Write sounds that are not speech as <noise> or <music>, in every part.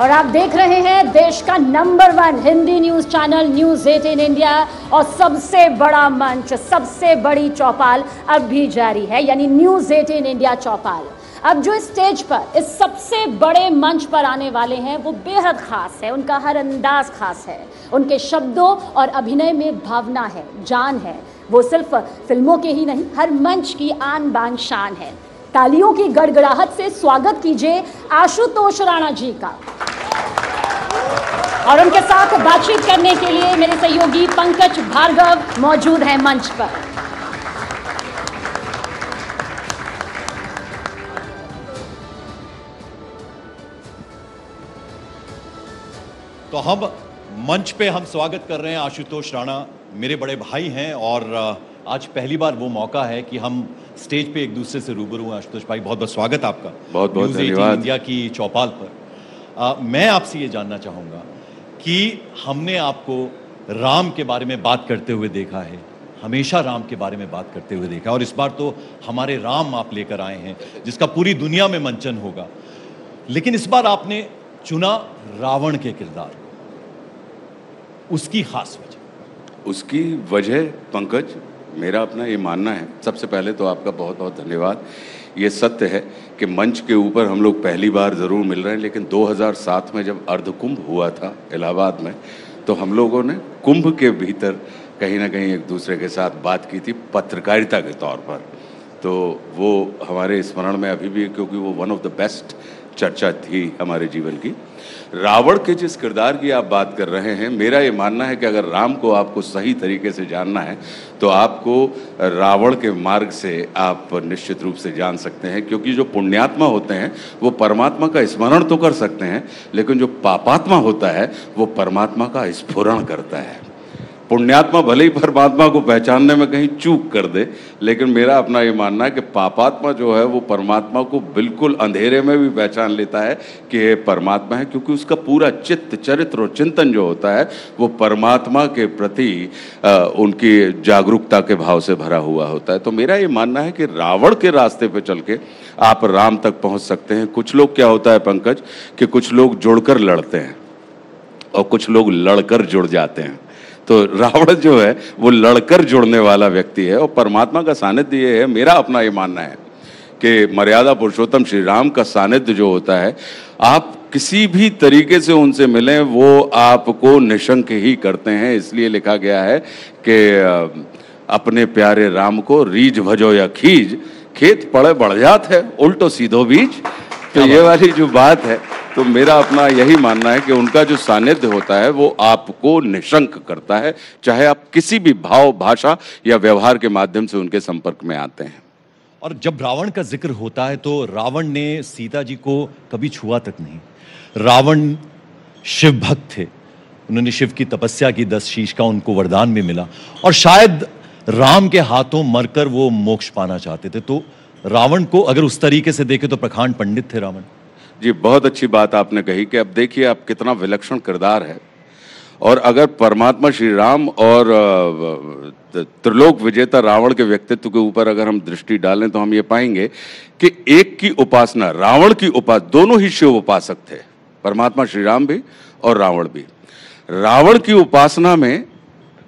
और आप देख रहे हैं देश का number one Hindi news channel News eighteen India और सबसे बड़ा मंच सबसे बड़ी चौपाल अब भी जारी है यानी न्यूज एट इन इंडिया चौपाल अब जो इस स्टेज पर इस सबसे बड़े मंच पर आने वाले हैं वो बेहद खास है उनका हर अंदाज खास है उनके शब्दों और अभिनय में भावना है जान है वो सिर्फ फिल्मों के ही नहीं हर मंच की आन बान शान है तालियों की गड़गड़ाहट से स्वागत कीजिए आशुतोष राणा जी का और उनके साथ बातचीत करने के लिए मेरे सहयोगी पंकज भार्गव मौजूद हैं मंच पर तो हम मंच पे हम स्वागत कर रहे हैं आशुतोष राणा मेरे बड़े भाई हैं और आज पहली बार वो मौका है कि हम स्टेज पे एक दूसरे से रूबरू हुआ आशुतोष भाई बहुत बहुत स्वागत आपका बहुत बहुत धन्यवाद इंडिया की चौपाल पर आ, मैं आपसे ये जानना चाहूँगा कि हमने आपको राम के बारे में बात करते हुए देखा है हमेशा राम के बारे में बात करते हुए देखा और इस बार तो हमारे राम आप लेकर आए हैं जिसका पूरी दुनिया में मंचन होगा लेकिन इस बार आपने चुना रावण के किरदार उसकी खास वजह उसकी वजह पंकज मेरा अपना ये मानना है सबसे पहले तो आपका बहुत बहुत धन्यवाद ये सत्य है कि मंच के ऊपर हम लोग पहली बार ज़रूर मिल रहे हैं लेकिन 2007 में जब अर्धकुंभ हुआ था इलाहाबाद में तो हम लोगों ने कुंभ के भीतर कहीं ना कहीं एक दूसरे के साथ बात की थी पत्रकारिता के तौर पर तो वो हमारे स्मरण में अभी भी क्योंकि वो वन ऑफ द बेस्ट चर्चा थी हमारे जीवन की रावण के जिस किरदार की आप बात कर रहे हैं मेरा ये मानना है कि अगर राम को आपको सही तरीके से जानना है तो आपको रावण के मार्ग से आप निश्चित रूप से जान सकते हैं क्योंकि जो पुण्यात्मा होते हैं वो परमात्मा का स्मरण तो कर सकते हैं लेकिन जो पापात्मा होता है वो परमात्मा का स्फुरण करता है पुण्यात्मा भले ही परमात्मा को पहचानने में कहीं चूक कर दे लेकिन मेरा अपना ये मानना है कि पापात्मा जो है वो परमात्मा को बिल्कुल अंधेरे में भी पहचान लेता है कि ये परमात्मा है क्योंकि उसका पूरा चित्त चरित्र और चिंतन जो होता है वो परमात्मा के प्रति आ, उनकी जागरूकता के भाव से भरा हुआ होता है तो मेरा ये मानना है कि रावण के रास्ते पर चल के आप राम तक पहुँच सकते हैं कुछ लोग क्या होता है पंकज कि कुछ लोग जुड़कर लड़ते हैं और कुछ लोग लड़कर जुड़ जाते हैं तो रावण जो है वो लड़कर जुड़ने वाला व्यक्ति है और परमात्मा का सानिध्य ये है मेरा अपना ये मानना है कि मर्यादा पुरुषोत्तम श्री राम का सानिध्य जो होता है आप किसी भी तरीके से उनसे मिलें वो आपको निशंक ही करते हैं इसलिए लिखा गया है कि अपने प्यारे राम को रीझ भजो या खीज खेत पड़े बढ़ जात है उल्टो सीधो बीज तो ये वाली जो बात है तो मेरा अपना यही मानना है कि उनका जो सानिध्य होता है वो आपको निशंक करता है चाहे आप किसी भी भाव भाषा या व्यवहार के माध्यम से उनके संपर्क में आते हैं और जब रावण का जिक्र होता है तो रावण ने सीता जी को कभी छुआ तक नहीं रावण शिव भक्त थे उन्होंने शिव की तपस्या की दस शीश का उनको वरदान भी मिला और शायद राम के हाथों मरकर वो मोक्ष पाना चाहते थे तो रावण को अगर उस तरीके से देखे तो प्रखांड पंडित थे रावण जी बहुत अच्छी बात आपने कही कि अब देखिए आप कितना विलक्षण किरदार है और अगर परमात्मा श्री राम और त्रिलोक विजेता रावण के व्यक्तित्व के ऊपर अगर हम दृष्टि डालें तो हम ये पाएंगे कि एक की उपासना रावण की उपास दोनों ही शिव उपासक थे परमात्मा श्री राम भी और रावण भी रावण की उपासना में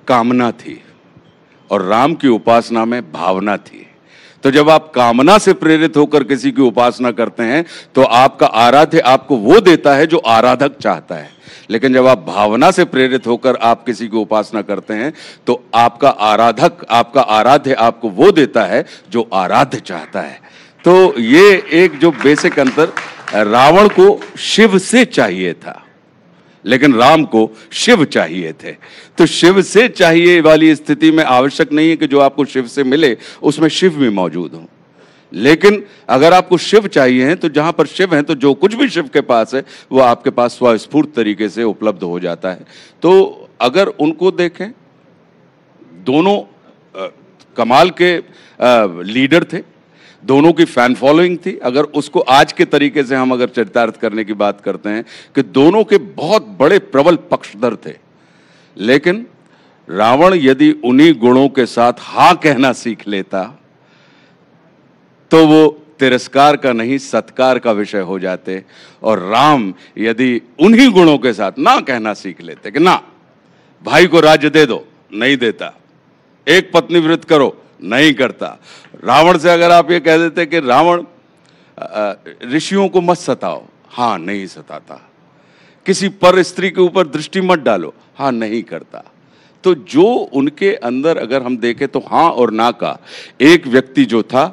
कामना थी और राम की उपासना में भावना थी तो जब आप कामना से प्रेरित होकर किसी की उपासना करते हैं तो आपका आराध्य आपको वो देता है जो आराधक चाहता है लेकिन जब आप भावना से प्रेरित होकर आप किसी की उपासना करते हैं तो आपका आराधक आपका आराध्य आपको वो देता है जो आराध्य चाहता है तो ये एक जो बेसिक अंतर रावण को शिव से चाहिए था लेकिन राम को शिव चाहिए थे तो शिव से चाहिए वाली स्थिति में आवश्यक नहीं है कि जो आपको शिव से मिले उसमें शिव भी मौजूद हो लेकिन अगर आपको शिव चाहिए हैं तो जहां पर शिव हैं तो जो कुछ भी शिव के पास है वो आपके पास स्वस्फूर्त तरीके से उपलब्ध हो जाता है तो अगर उनको देखें दोनों आ, कमाल के आ, लीडर थे दोनों की फैन फॉलोइंग थी अगर उसको आज के तरीके से हम अगर चरितार्थ करने की बात करते हैं कि दोनों के बहुत बड़े प्रबल पक्षधर थे लेकिन रावण यदि उन्हीं गुणों के साथ हा कहना सीख लेता तो वो तिरस्कार का नहीं सत्कार का विषय हो जाते और राम यदि उन्हीं गुणों के साथ ना कहना सीख लेते कि ना भाई को राज्य दे दो नहीं देता एक पत्नी व्रत करो नहीं करता रावण से अगर आप ये कह देते कि रावण ऋषियों को मत सताओ हाँ नहीं सताता किसी पर स्त्री के ऊपर दृष्टि मत डालो हाँ नहीं करता तो जो उनके अंदर अगर हम देखें तो हाँ और ना का एक व्यक्ति जो था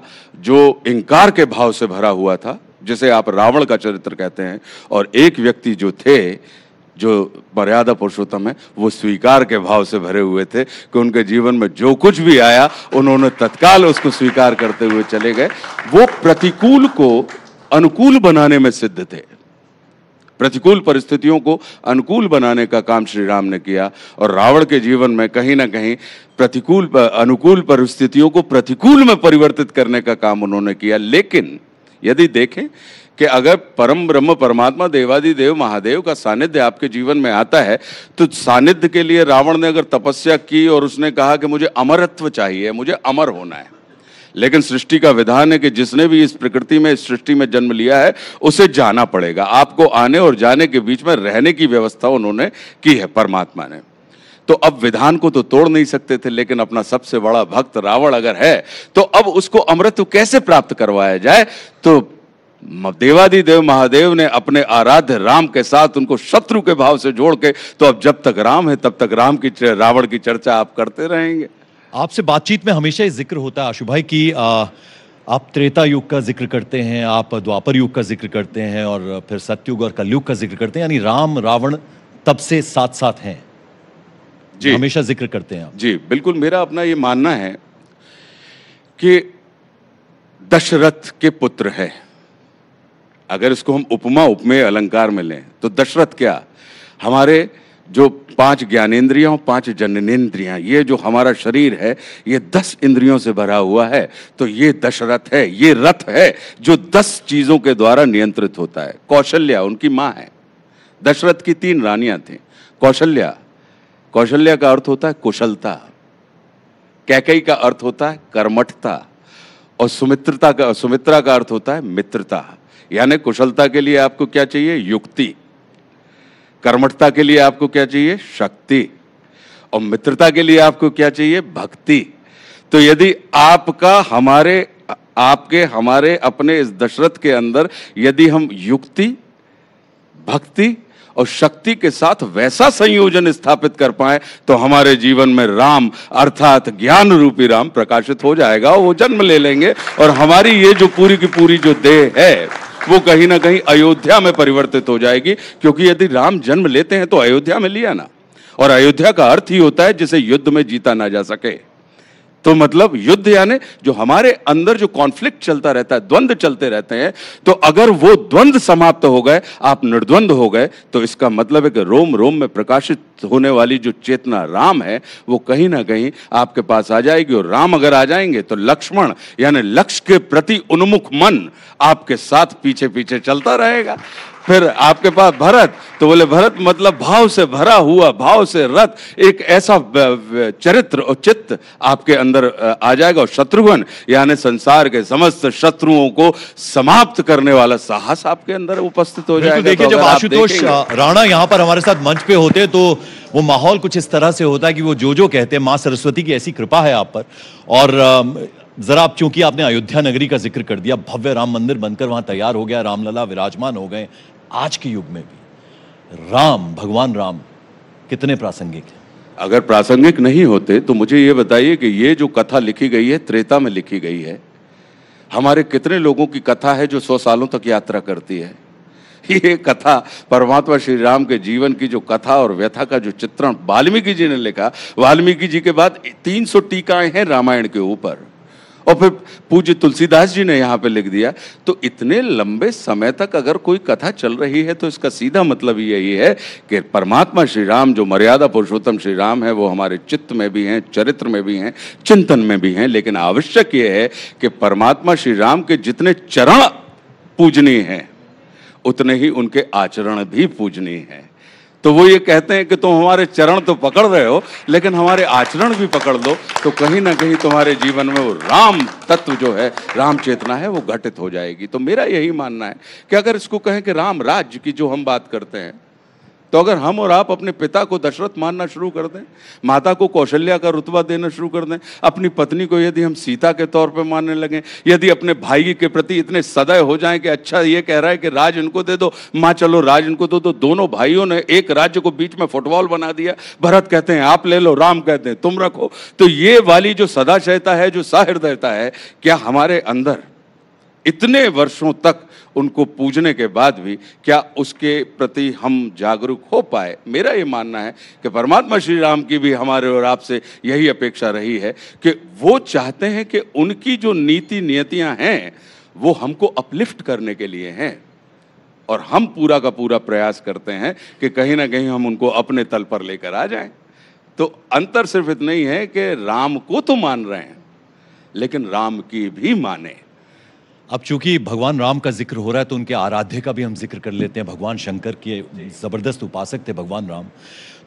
जो इंकार के भाव से भरा हुआ था जिसे आप रावण का चरित्र कहते हैं और एक व्यक्ति जो थे जो मर्यादा पुरुषोत्तम है वो स्वीकार के भाव से भरे हुए थे कि उनके जीवन में जो कुछ भी आया उन्होंने तत्काल उसको स्वीकार करते हुए चले गए वो प्रतिकूल को अनुकूल बनाने में सिद्ध थे प्रतिकूल परिस्थितियों को अनुकूल बनाने का काम श्री राम ने किया और रावण के जीवन में कहीं ना कहीं प्रतिकूल अनुकूल परिस्थितियों को प्रतिकूल में परिवर्तित करने का काम उन्होंने किया लेकिन यदि देखें कि अगर परम ब्रह्म परमात्मा देवादि देव महादेव का सानिध्य आपके जीवन में आता है तो सानिध्य के लिए रावण ने अगर तपस्या की और उसने कहा कि मुझे अमरत्व चाहिए मुझे अमर होना है लेकिन सृष्टि का विधान है कि जिसने भी इस प्रकृति में इस सृष्टि में जन्म लिया है उसे जाना पड़ेगा आपको आने और जाने के बीच में रहने की व्यवस्था उन्होंने की है परमात्मा ने तो अब विधान को तो तोड़ नहीं सकते थे लेकिन अपना सबसे बड़ा भक्त रावण अगर है तो अब उसको अमृत कैसे प्राप्त करवाया जाए तो देवादिदेव महादेव ने अपने आराध्य राम के साथ उनको शत्रु के भाव से जोड़ के तो अब जब तक राम है तब तक राम की रावण की चर्चा आप करते रहेंगे आपसे बातचीत में हमेशा ही जिक्र होता है आशु भाई की आ, आप त्रेता युग का जिक्र करते हैं आप द्वापर युग का जिक्र करते हैं और फिर सत्युग और कलयुग का जिक्र करते हैं यानी राम रावण तब से साथ साथ हैं जी हमेशा जिक्र करते हैं जी बिल्कुल मेरा अपना ये मानना है कि दशरथ के पुत्र है अगर इसको हम उपमा उपमेय अलंकार में लें तो दशरथ क्या हमारे जो पांच ज्ञानेन्द्रियां पांच जननेन्द्रियां ये जो हमारा शरीर है ये दस इंद्रियों से भरा हुआ है तो ये दशरथ है ये रथ है जो दस चीजों के द्वारा नियंत्रित होता है कौशल्या उनकी माँ है दशरथ की तीन रानियां थी कौशल्या कौशल्या का अर्थ होता है कुशलता कैकई का अर्थ होता है कर्मठता और सुमित्रता का सुमित्रा का अर्थ होता है मित्रता यानी कुशलता के लिए आपको क्या चाहिए युक्ति कर्मठता के लिए आपको क्या चाहिए शक्ति और मित्रता के लिए आपको क्या चाहिए भक्ति तो यदि आपका हमारे आपके हमारे अपने इस दशरथ के अंदर यदि हम युक्ति भक्ति और शक्ति के साथ वैसा संयोजन स्थापित कर पाए तो हमारे जीवन में राम अर्थात ज्ञान रूपी राम प्रकाशित हो जाएगा और वो जन्म ले लेंगे और हमारी ये जो पूरी की पूरी जो देह है वो कहीं ना कहीं अयोध्या में परिवर्तित हो जाएगी क्योंकि यदि राम जन्म लेते हैं तो अयोध्या में लिया ना और अयोध्या का अर्थ ही होता है जिसे युद्ध में जीता ना जा सके तो मतलब युद्ध यानी जो हमारे अंदर जो कॉन्फ्लिक्ट चलता रहता है द्वंद्व चलते रहते हैं तो अगर वो द्वंद समाप्त हो गए आप निर्द्वंद हो गए तो इसका मतलब है कि रोम रोम में प्रकाशित होने वाली जो चेतना राम है वो कहीं ना कहीं आपके पास आ जाएगी और राम अगर आ जाएंगे तो लक्ष्मण यानी लक्ष्य के प्रति उन्मुख मन आपके साथ पीछे पीछे चलता रहेगा फिर आपके पास भरत तो बोले भरत मतलब भाव से भरा हुआ भाव से रथ एक ऐसा चरित्र और चित्त आपके अंदर आ जाएगा और शत्रुघ्न यानी संसार के समस्त शत्रुओं को समाप्त करने वाला साहस आपके अंदर उपस्थित हो जाएगा देखिए तो जब आशुतोष राणा यहाँ पर हमारे साथ मंच पे होते तो वो माहौल कुछ इस तरह से होता है कि वो जो जो कहते हैं माँ सरस्वती की ऐसी कृपा है आप पर और जरा आप चूंकि आपने अयोध्या नगरी का जिक्र कर दिया भव्य राम मंदिर बनकर वहां तैयार हो गया रामलला विराजमान हो गए आज के युग में भी राम भगवान राम कितने प्रासंगिक हैं अगर प्रासंगिक नहीं होते तो मुझे ये बताइए कि ये जो कथा लिखी गई है त्रेता में लिखी गई है हमारे कितने लोगों की कथा है जो सौ सालों तक यात्रा करती है <laughs> ये कथा परमात्मा श्री राम के जीवन की जो कथा और व्यथा का जो चित्रण वाल्मीकि जी ने लिखा वाल्मीकि जी के बाद 300 टीकाएं हैं रामायण के ऊपर और फिर पूज्य तुलसीदास जी ने यहाँ पे लिख दिया तो इतने लंबे समय तक अगर कोई कथा चल रही है तो इसका सीधा मतलब यही है कि परमात्मा श्री राम जो मर्यादा पुरुषोत्तम श्री राम है वो हमारे चित्त में भी हैं चरित्र में भी हैं चिंतन में भी हैं लेकिन आवश्यक ये है कि परमात्मा श्री राम के जितने चरण पूजनीय हैं उतने ही उनके आचरण भी पूजनीय हैं तो वो ये कहते हैं कि तुम हमारे चरण तो पकड़ रहे हो लेकिन हमारे आचरण भी पकड़ दो तो कहीं ना कहीं तुम्हारे जीवन में वो राम तत्व जो है राम चेतना है वो घटित हो जाएगी तो मेरा यही मानना है कि अगर इसको कहें कि राम राज्य की जो हम बात करते हैं तो अगर हम और आप अपने पिता को दशरथ मानना शुरू कर दें माता को कौशल्या का रुतबा देना शुरू कर दें अपनी पत्नी को यदि हम सीता के तौर पर मानने लगें यदि अपने भाई के प्रति इतने सदय हो जाएं कि अच्छा ये कह रहा है कि राज इनको दे दो माँ चलो राज इनको दो तो दोनों भाइयों ने एक राज्य को बीच में फुटबॉल बना दिया भरत कहते हैं आप ले लो राम कहते हैं तुम रखो तो ये वाली जो सदाशयता है जो सहृदयता है क्या हमारे अंदर इतने वर्षों तक उनको पूजने के बाद भी क्या उसके प्रति हम जागरूक हो पाए मेरा ये मानना है कि परमात्मा श्री राम की भी हमारे और आपसे यही अपेक्षा रही है कि वो चाहते हैं कि उनकी जो नीति नियतियां हैं वो हमको अपलिफ्ट करने के लिए हैं और हम पूरा का पूरा प्रयास करते हैं कि कहीं ना कहीं हम उनको अपने तल पर लेकर आ जाएं तो अंतर सिर्फ इतना ही है कि राम को तो मान रहे हैं लेकिन राम की भी माने अब चूंकि भगवान राम का जिक्र हो रहा है तो उनके आराध्य का भी हम जिक्र कर लेते हैं भगवान शंकर के ज़बरदस्त उपासक थे भगवान राम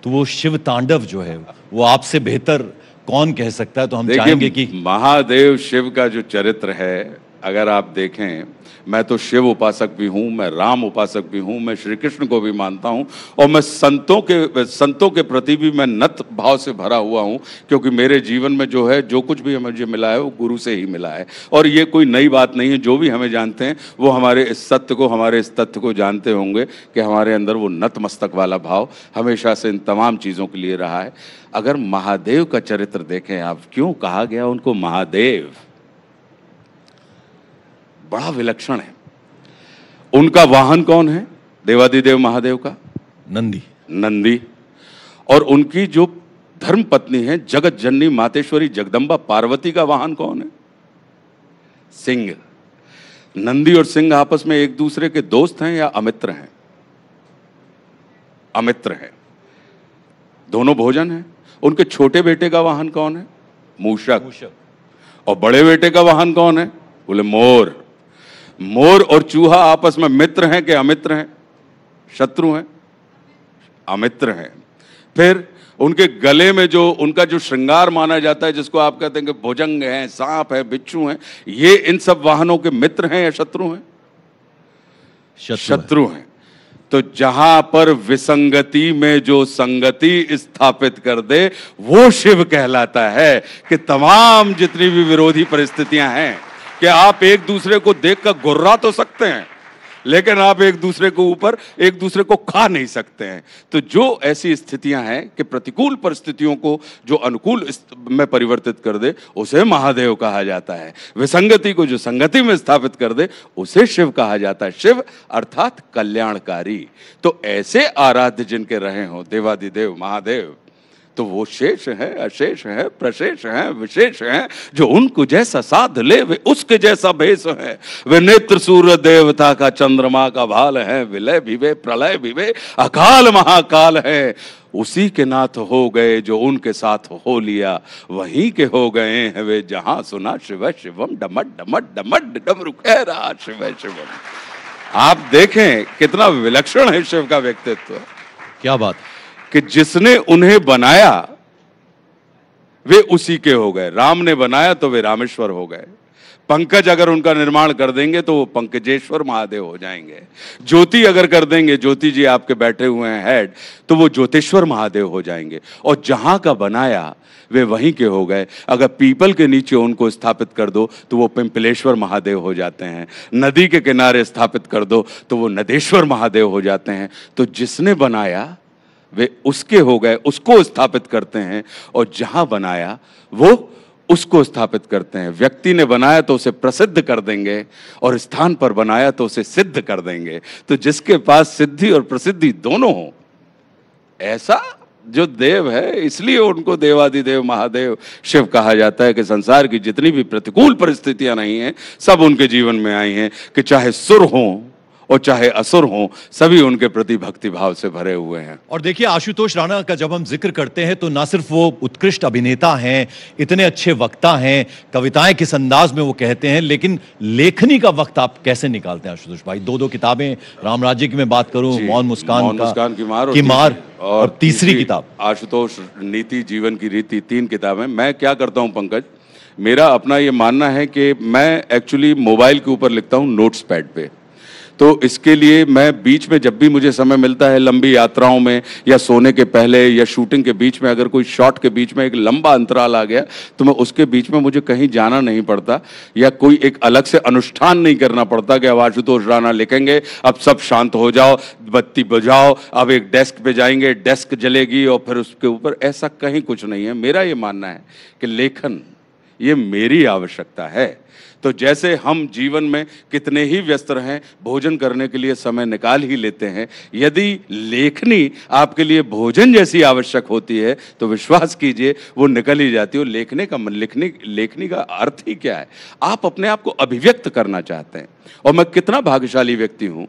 तो वो शिव तांडव जो है वो आपसे बेहतर कौन कह सकता है तो हम चाहेंगे कि महादेव शिव का जो चरित्र है अगर आप देखें मैं तो शिव उपासक भी हूँ मैं राम उपासक भी हूँ मैं श्री कृष्ण को भी मानता हूँ और मैं संतों के संतों के प्रति भी मैं नत भाव से भरा हुआ हूँ क्योंकि मेरे जीवन में जो है जो कुछ भी मुझे मिला है वो गुरु से ही मिला है और ये कोई नई बात नहीं है जो भी हमें जानते हैं वो हमारे इस सत्य को हमारे इस तथ्य को जानते होंगे कि हमारे अंदर वो नतमस्तक वाला भाव हमेशा से इन तमाम चीज़ों के लिए रहा है अगर महादेव का चरित्र देखें आप क्यों कहा गया उनको महादेव बड़ा विलक्षण है उनका वाहन कौन है देवादिदेव महादेव का नंदी नंदी और उनकी जो धर्म पत्नी है जगत जननी मातेश्वरी जगदम्बा पार्वती का वाहन कौन है सिंह नंदी और सिंह आपस में एक दूसरे के दोस्त हैं या अमित्र हैं अमित्र हैं दोनों भोजन हैं उनके छोटे बेटे का वाहन कौन है मूषक और बड़े बेटे का वाहन कौन है बोले मोर मोर और चूहा आपस में मित्र हैं कि अमित्र हैं शत्रु हैं अमित्र हैं फिर उनके गले में जो उनका जो श्रृंगार माना जाता है जिसको आप कहते हैं कि भुजंग हैं सांप है बिच्छू हैं ये इन सब वाहनों के मित्र हैं या शत्रु हैं शत्रु, शत्रु हैं है। तो जहां पर विसंगति में जो संगति स्थापित कर दे वो शिव कहलाता है कि तमाम जितनी भी विरोधी परिस्थितियां हैं कि आप एक दूसरे को देख कर गुर्रा तो सकते हैं लेकिन आप एक दूसरे को ऊपर एक दूसरे को खा नहीं सकते हैं तो जो ऐसी स्थितियां हैं कि प्रतिकूल परिस्थितियों को जो अनुकूल में परिवर्तित कर दे उसे महादेव कहा जाता है विसंगति को जो संगति में स्थापित कर दे उसे शिव कहा जाता है शिव अर्थात कल्याणकारी तो ऐसे आराध्य जिनके रहे हो देवादिदेव महादेव तो वो शेष है अशेष है प्रशेष है विशेष है जो उनको जैसा साध ले वे उसके जैसा भेष है वे नेत्र सूर्य देवता का चंद्रमा का भाल है विलय भी वे प्रलय भी वे अकाल महाकाल है उसी के नाथ हो गए जो उनके साथ हो लिया वहीं के हो गए हैं वे जहां सुना शिव शिवम डमट डमट डमट डमरू कह रहा शिव शिवम आप देखें कितना विलक्षण है शिव का व्यक्तित्व क्या बात है कि जिसने उन्हें बनाया वे उसी के हो गए राम ने बनाया तो वे रामेश्वर हो गए पंकज अगर उनका निर्माण कर देंगे तो वो पंकजेश्वर महादेव हो जाएंगे ज्योति अगर कर देंगे ज्योति जी आपके बैठे हुए हैं हेड तो वो ज्योतिश्वर महादेव हो जाएंगे और जहां का बनाया वे वहीं के हो गए अगर पीपल के नीचे उनको स्थापित कर दो तो वो पिंपलेश्वर महादेव हो जाते हैं नदी के किनारे स्थापित कर दो तो वो नदेश्वर महादेव हो जाते हैं तो जिसने बनाया वे उसके हो गए उसको स्थापित करते हैं और जहां बनाया वो उसको स्थापित करते हैं व्यक्ति ने बनाया तो उसे प्रसिद्ध कर देंगे और स्थान पर बनाया तो उसे सिद्ध कर देंगे तो जिसके पास सिद्धि और प्रसिद्धि दोनों हो ऐसा जो देव है इसलिए उनको देवादिदेव महादेव शिव कहा जाता है कि संसार की जितनी भी प्रतिकूल परिस्थितियां नहीं है सब उनके जीवन में आई हैं कि चाहे सुर हों और चाहे असुर हों सभी उनके प्रति भक्तिभाव से भरे हुए हैं और देखिए आशुतोष राणा का जब हम जिक्र करते हैं तो ना सिर्फ वो उत्कृष्ट अभिनेता हैं इतने अच्छे वक्ता हैं कविताएं किस अंदाज में वो कहते हैं लेकिन लेखनी का वक्त आप कैसे निकालते हैं आशुतोष भाई दो दो किताबें राम राज्य की मैं बात करूं मौन मुस्कान मुस्कान की मार की मार और, तीसरी किताब आशुतोष नीति जीवन की रीति तीन किताबें मैं क्या करता हूं पंकज मेरा अपना ये मानना है कि मैं एक्चुअली मोबाइल के ऊपर लिखता हूँ नोट्स पैड पे तो इसके लिए मैं बीच में जब भी मुझे समय मिलता है लंबी यात्राओं में या सोने के पहले या शूटिंग के बीच में अगर कोई शॉट के बीच में एक लंबा अंतराल आ गया तो मैं उसके बीच में मुझे कहीं जाना नहीं पड़ता या कोई एक अलग से अनुष्ठान नहीं करना पड़ता कि अब आशुतोष राणा लिखेंगे अब सब शांत हो जाओ बत्ती बुझाओ अब एक डेस्क पे जाएंगे डेस्क जलेगी और फिर उसके ऊपर ऐसा कहीं कुछ नहीं है मेरा ये मानना है कि लेखन ये मेरी आवश्यकता है तो जैसे हम जीवन में कितने ही व्यस्त रहें भोजन करने के लिए समय निकाल ही लेते हैं यदि लेखनी आपके लिए भोजन जैसी आवश्यक होती है तो विश्वास कीजिए वो निकल ही जाती है लेखने का लिखने लेखनी का अर्थ ही क्या है आप अपने आप को अभिव्यक्त करना चाहते हैं और मैं कितना भाग्यशाली व्यक्ति हूँ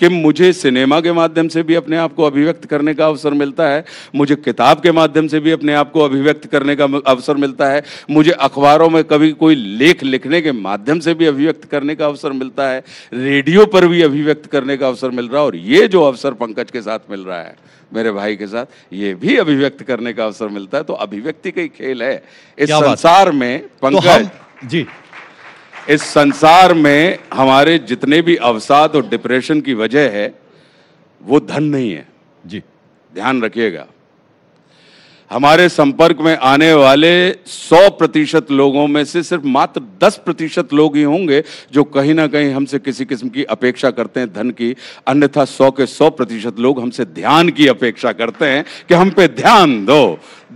कि मुझे सिनेमा के माध्यम से भी अपने आप को अभिव्यक्त करने का अवसर मिलता है मुझे किताब के माध्यम से भी अपने आप को अभिव्यक्त करने का अवसर मिलता है मुझे अखबारों में कभी कोई लेख लिखने के माध्यम से भी अभिव्यक्त करने का अवसर मिलता है रेडियो पर भी अभिव्यक्त करने का अवसर मिल रहा है और ये जो अवसर पंकज के साथ मिल रहा है मेरे भाई के साथ ये भी अभिव्यक्त करने का अवसर मिलता है तो अभिव्यक्ति का ही खेल है इस संसार में तो पंकज तो जी इस संसार में हमारे जितने भी अवसाद और डिप्रेशन की वजह है वो धन नहीं है जी ध्यान रखिएगा हमारे संपर्क में आने वाले 100 प्रतिशत लोगों में से सिर्फ मात्र 10 प्रतिशत लोग ही होंगे जो कहीं ना कहीं हमसे किसी किस्म की अपेक्षा करते हैं धन की अन्यथा 100 के 100 प्रतिशत लोग हमसे ध्यान की अपेक्षा करते हैं कि हम पे ध्यान दो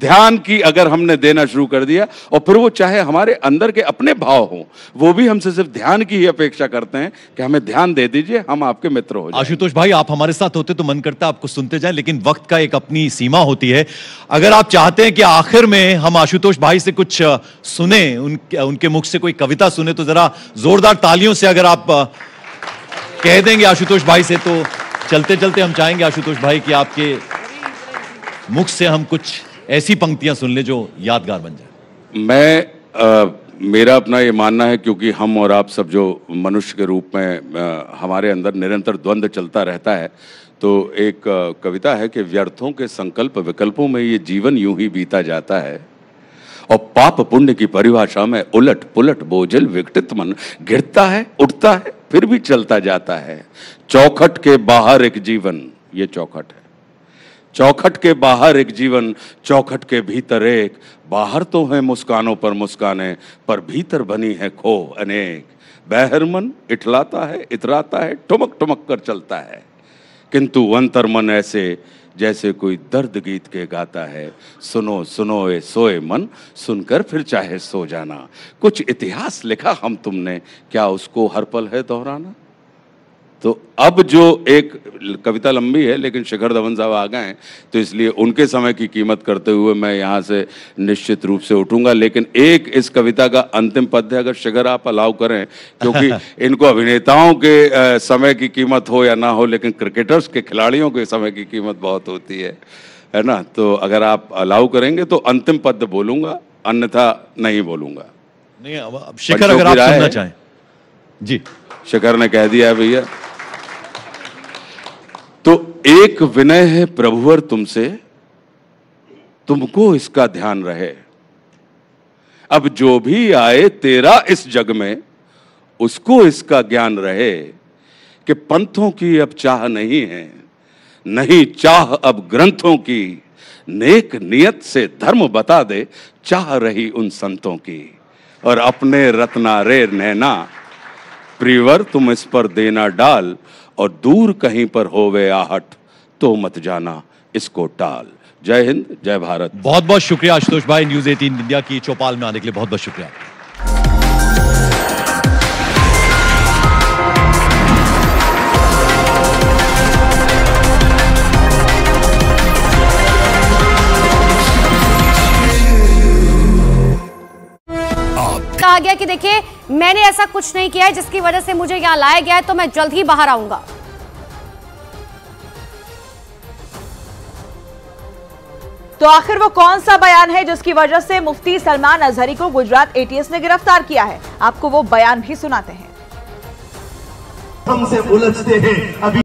ध्यान की अगर हमने देना शुरू कर दिया और फिर वो चाहे हमारे अंदर के अपने भाव हो वो भी हमसे सिर्फ ध्यान की ही अपेक्षा करते हैं कि हमें ध्यान दे दीजिए हम आपके मित्र हो आशुतोष भाई आप हमारे साथ होते तो मन करता आपको सुनते जाए लेकिन वक्त का एक अपनी सीमा होती है अगर आप चाहते हैं कि आखिर में हम आशुतोष भाई से कुछ सुने उनके उनके मुख से कोई कविता सुने तो जरा जोरदार तालियों से अगर आप कह देंगे आशुतोष भाई से तो चलते चलते हम चाहेंगे आशुतोष भाई कि आपके मुख से हम कुछ ऐसी पंक्तियां सुन ले जो यादगार बन जाए मैं आ, मेरा अपना ये मानना है क्योंकि हम और आप सब जो मनुष्य के रूप में आ, हमारे अंदर निरंतर द्वंद्व चलता रहता है तो एक आ, कविता है कि व्यर्थों के संकल्प विकल्पों में ये जीवन यूं ही बीता जाता है और पाप पुण्य की परिभाषा में उलट पुलट बोझल विकटित मन गिरता है उठता है फिर भी चलता जाता है चौखट के बाहर एक जीवन ये चौखट है चौखट के बाहर एक जीवन चौखट के भीतर एक बाहर तो है मुस्कानों पर मुस्काने पर भीतर बनी है खो अनेक बहर मन इठलाता है इतराता है ठुमक ठुमक कर चलता है किंतु अंतर मन ऐसे जैसे कोई दर्द गीत के गाता है सुनो सुनो ए सोए मन सुनकर फिर चाहे सो जाना कुछ इतिहास लिखा हम तुमने क्या उसको हर पल है दोहराना तो अब जो एक कविता लंबी है लेकिन शिखर धवन साहब आ गए हैं तो इसलिए उनके समय की कीमत करते हुए मैं यहाँ से निश्चित रूप से उठूंगा लेकिन एक इस कविता का अंतिम पद्य अगर शिखर आप अलाउ करें क्योंकि <laughs> इनको अभिनेताओं के समय की कीमत हो या ना हो लेकिन क्रिकेटर्स के खिलाड़ियों के समय की कीमत बहुत होती है है ना तो अगर आप अलाउ करेंगे तो अंतिम पद्य बोलूंगा अन्यथा नहीं बोलूंगा नहीं अब शिखर अगर आप सुनना चाहें जी शिखर ने कह दिया भैया एक विनय है प्रभुवर तुमसे तुमको इसका ध्यान रहे अब जो भी आए तेरा इस जग में उसको इसका ज्ञान रहे कि पंथों की अब चाह नहीं है नहीं चाह अब ग्रंथों की नेक नियत से धर्म बता दे चाह रही उन संतों की और अपने रत्ना रे नैना प्रिवर तुम इस पर देना डाल और दूर कहीं पर होवे आहट तो मत जाना इसको टाल जय हिंद जय भारत बहुत बहुत शुक्रिया आशुतोष भाई न्यूज एटीन इंडिया की चौपाल में आने के लिए बहुत बहुत शुक्रिया कहा गया कि देखिए मैंने ऐसा कुछ नहीं किया है जिसकी वजह से मुझे यहां लाया गया है तो मैं जल्द ही बाहर आऊंगा तो आखिर वो कौन सा बयान है जिसकी वजह से मुफ्ती सलमान अजहरी को गुजरात एटीएस ने गिरफ्तार किया है आपको वो बयान भी सुनाते हैं हमसे उलझते हैं अभी